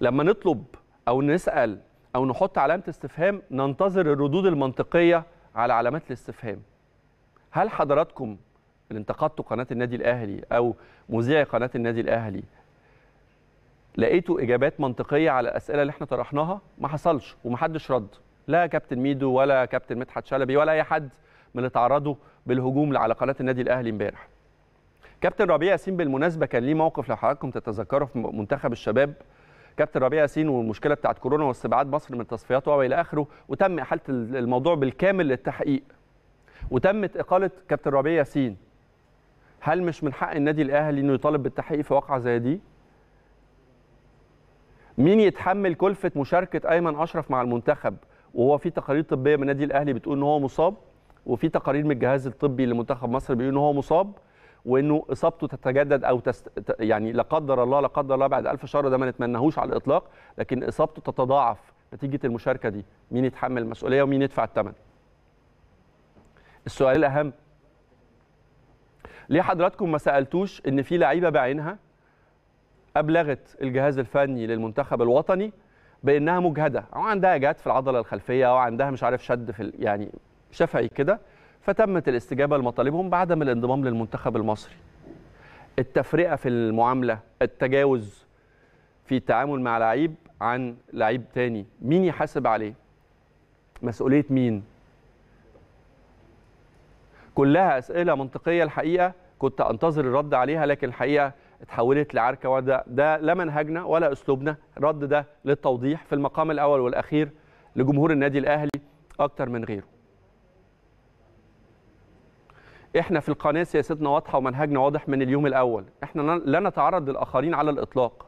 لما نطلب او نسال او نحط علامه استفهام ننتظر الردود المنطقيه على علامات الاستفهام هل حضراتكم اللي انتقدتوا قناه النادي الاهلي او مذيعي قناه النادي الاهلي لقيتوا اجابات منطقيه على الاسئله اللي احنا طرحناها ما حصلش ومحدش رد لا كابتن ميدو ولا كابتن مدحت شلبي ولا اي حد من اللي تعرضوا بالهجوم على قناه النادي الاهلي امبارح كابتن ربيع ياسين بالمناسبه كان ليه موقف لو حضراتكم تتذكروا في منتخب الشباب كابتن ربيع ياسين والمشكله بتاعت كورونا واستبعاد مصر من تصفياته والى اخره وتم احاله الموضوع بالكامل للتحقيق وتمت اقاله كابتن ربيع ياسين هل مش من حق النادي الاهلي انه يطالب بالتحقيق في واقعه زي دي مين يتحمل كلفه مشاركه ايمن اشرف مع المنتخب وهو في تقارير طبيه من النادي الاهلي بتقول ان هو مصاب وفي تقارير من الجهاز الطبي لمنتخب مصر بيقول ان هو مصاب وانه اصابته تتجدد او تست... يعني لا قدر الله لا قدر الله بعد 1000 شهر ده ما نتمناهوش على الاطلاق لكن اصابته تتضاعف نتيجه المشاركه دي مين يتحمل المسؤوليه ومين يدفع الثمن السؤال الاهم ليه حضراتكم ما سالتوش ان في لعيبه بعينها ابلغت الجهاز الفني للمنتخب الوطني بانها مجهده او عندها جات في العضله الخلفيه او عندها مش عارف شد في يعني شفهي كده فتمت الاستجابة لمطالبهم بعدم الانضمام للمنتخب المصري التفرقة في المعاملة التجاوز في التعامل مع لعيب عن لعيب تاني مين يحاسب عليه مسؤولية مين كلها أسئلة منطقية الحقيقة كنت أنتظر الرد عليها لكن الحقيقة اتحولت لعركة وده ده لا منهجنا ولا أسلوبنا الرد ده للتوضيح في المقام الأول والأخير لجمهور النادي الأهلي أكتر من غيره احنا في القناه سياستنا واضحه ومنهجنا واضح من اليوم الاول احنا لا نتعرض للاخرين على الاطلاق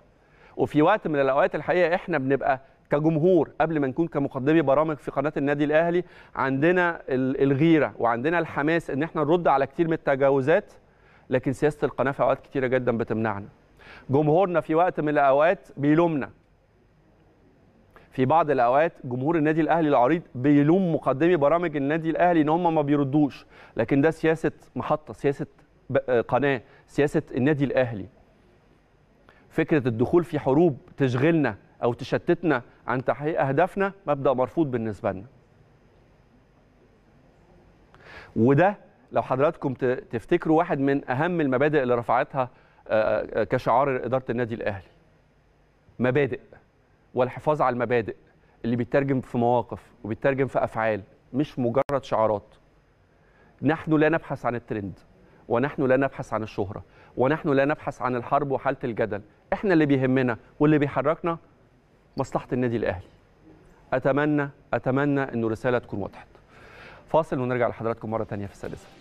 وفي وقت من الاوقات الحقيقه احنا بنبقى كجمهور قبل ما نكون كمقدمي برامج في قناه النادي الاهلي عندنا الغيره وعندنا الحماس ان احنا نرد على كتير من التجاوزات لكن سياسه القناه في اوقات كتيره جدا بتمنعنا جمهورنا في وقت من الاوقات بيلومنا في بعض الاوقات جمهور النادي الاهلي العريض بيلوم مقدمي برامج النادي الاهلي ان هم ما بيردوش لكن ده سياسه محطه سياسه آه، قناه سياسه النادي الاهلي فكره الدخول في حروب تشغلنا او تشتتنا عن تحقيق اهدافنا مبدا مرفوض بالنسبه لنا وده لو حضراتكم تفتكروا واحد من اهم المبادئ اللي رفعتها آه، آه، كشعار اداره النادي الاهلي مبادئ والحفاظ على المبادئ اللي بيترجم في مواقف وبيترجم في افعال مش مجرد شعارات نحن لا نبحث عن الترند ونحن لا نبحث عن الشهره ونحن لا نبحث عن الحرب وحاله الجدل احنا اللي بيهمنا واللي بيحركنا مصلحه النادي الاهلي اتمنى اتمنى انه رساله تكون واضحه فاصل ونرجع لحضراتكم مره ثانيه في السادسه